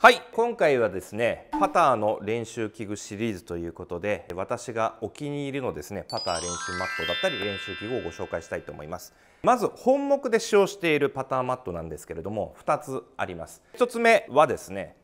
はい今回はですねパターの練習器具シリーズということで私がお気に入りのですねパター練習マットだったり練習器具をご紹介したいと思いますまず本目で使用しているパターマットなんですけれども2つあります1つ目はですね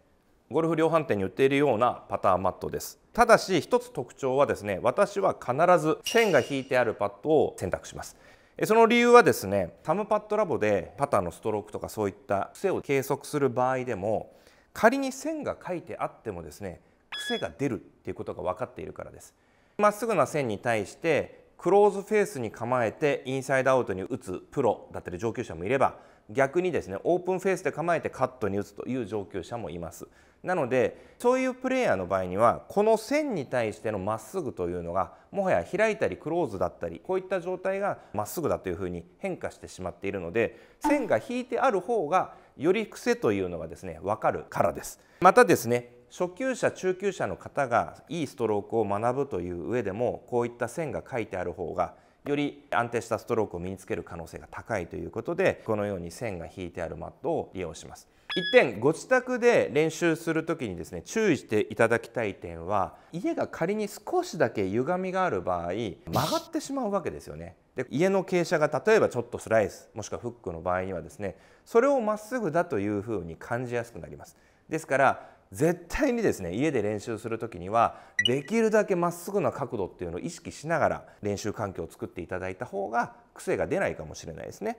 ゴルフ量販店に売っているようなパターマットですただし1つ特徴はですね私は必ず線が引いてあるパッドを選択しますその理由はですねタムパッドラボでパターのストロークとかそういった癖を計測する場合でも仮に線が書いてあってもですね癖が出るっていうことが分かっているからですまっすぐな線に対してクローズフェースに構えてインサイドアウトに打つプロだったり上級者もいれば逆にですねオープンフェースで構えてカットに打つという上級者もいますなのでそういうプレイヤーの場合にはこの線に対してのまっすぐというのがもはや開いたりクローズだったりこういった状態がまっすぐだというふうに変化してしまっているので線が引いてある方がより癖というのがですね分かるからですまたですね初級者中級者の方がいいストロークを学ぶという上でもこういった線が書いてある方がより安定したストロークを身につける可能性が高いということでこのように線が引いてあるマットを利用します。一点ご自宅で練習する時にですね注意していただきたい点は家が仮に少しだけ歪みがある場合曲がってしまうわけですよね。で家の傾斜が例えばちょっとスライスもしくはフックの場合にはですねそれをまっすぐだというふうに感じやすくなります。ですから絶対にですね家で練習する時にはできるだけまっすぐな角度っていうのを意識しながら練習環境を作っていただいた方が癖が出ないかもしれないですね。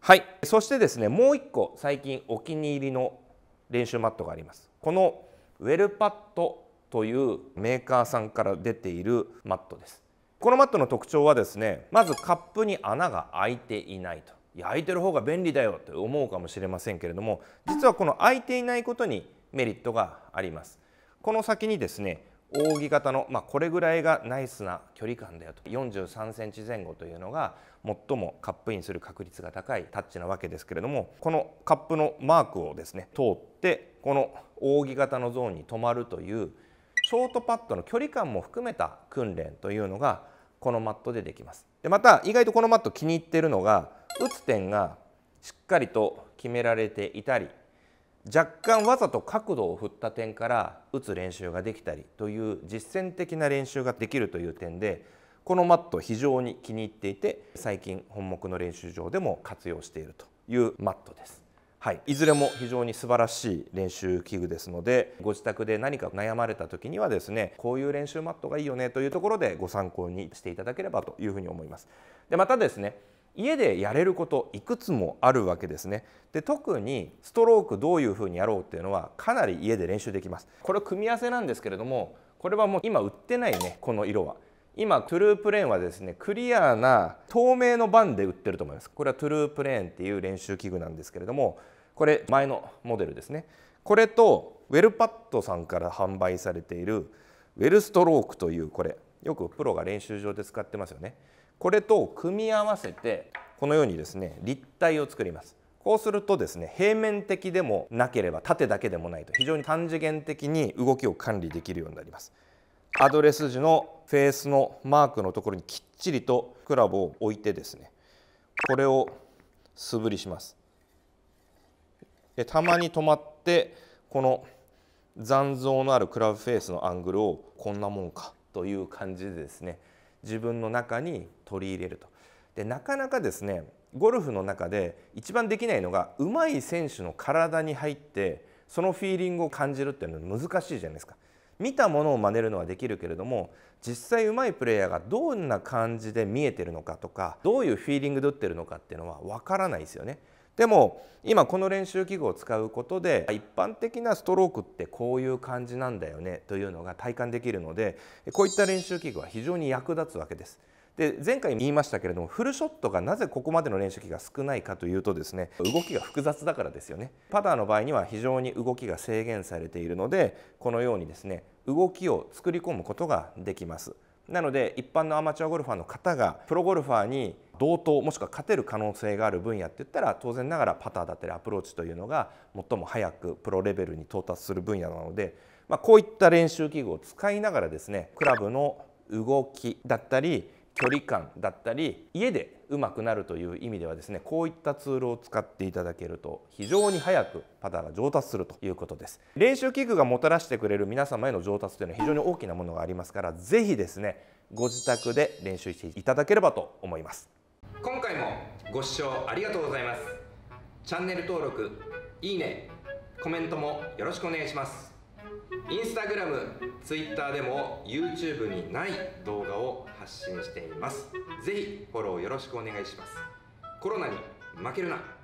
はいそしてですねもう一個最近お気に入りの練習マットがありますこのウェルパッドというメーカーさんから出ているマットですこのマットの特徴はですねまずカップに穴が開いていないといや開いてる方が便利だよって思うかもしれませんけれども実はこの開いていないことにメリットがありますこの先にですね扇形の、まあ、これぐらいがナイスな距離感だよと43センチ前後というのが最もカップインする確率が高いタッチなわけですけれどもこのカップのマークをですね通ってこの扇形のゾーンに止まるというショートパットの距離感も含めた訓練というのがこのマットでできますでまた意外とこのマット気に入っているのが打つ点がしっかりと決められていたり若干わざと角度を振った点から打つ練習ができたりという実践的な練習ができるという点でこのマット非常に気に入っていて最近本目の練習場でも活用しているというマットです。はい、いずれも非常に素晴らしい練習器具ですのでご自宅で何か悩まれた時にはですねこういう練習マットがいいよねというところでご参考にしていただければというふうに思います。でまたですね家でやれることいくつもあるわけですねで特にストロークどういうふうにやろうっていうのはかなり家で練習できますこれ組み合わせなんですけれどもこれはもう今売ってないねこの色は今トゥループレーンはですねクリアな透明のバンで売ってると思いますこれはトゥループレーンっていう練習器具なんですけれどもこれ前のモデルですねこれとウェルパッドさんから販売されているウェルストロークというこれよくプロが練習場で使ってますよねこれと組み合わせてこのようにですね立体を作りますこうするとですね平面的でもなければ縦だけでもないと非常に単次元的に動きを管理できるようになりますアドレス時のフェースのマークのところにきっちりとクラブを置いてですねこれを素振りしますでたまに止まってこの残像のあるクラブフェースのアングルをこんなもんかという感じでですね自分の中に取り入れると。でなかなかですねゴルフの中で一番できないのが上手い選手の体に入ってそのフィーリングを感じるっていうのは難しいじゃないですか。見たものを真似るのはできるけれども実際うまいプレイヤーがどんな感じで見えてるのかとかどういうフィーリングで打ってるのかっていうのは分からないですよね。でも今この練習器具を使うことで一般的なストロークってこういう感じなんだよねというのが体感できるのでこういった練習器具は非常に役立つわけです。で前回言いましたけれどもフルショットがなぜここまでの練習機が少ないかというとですね動きが複雑だからですよねパターの場合には非常に動きが制限されているのでこのようにですね動きを作り込むことができます。なので一般のアマチュアゴルファーの方がプロゴルファーに同等もしくは勝てる可能性がある分野って言ったら当然ながらパターだったりアプローチというのが最も早くプロレベルに到達する分野なので、まあ、こういった練習器具を使いながらですねクラブの動きだったり距離感だったり家でうまくなるという意味ではですねこういったツールを使っていただけると非常に早くパターが上達するということです練習器具がもたらしてくれる皆様への上達というのは非常に大きなものがありますから是非ですねご自宅で練習していただければと思います今回もご視聴ありがとうございますチャンネル登録いいねコメントもよろしくお願いしますインスタグラム、ツイッターでも YouTube にない動画を発信していますぜひフォローよろしくお願いしますコロナに負けるな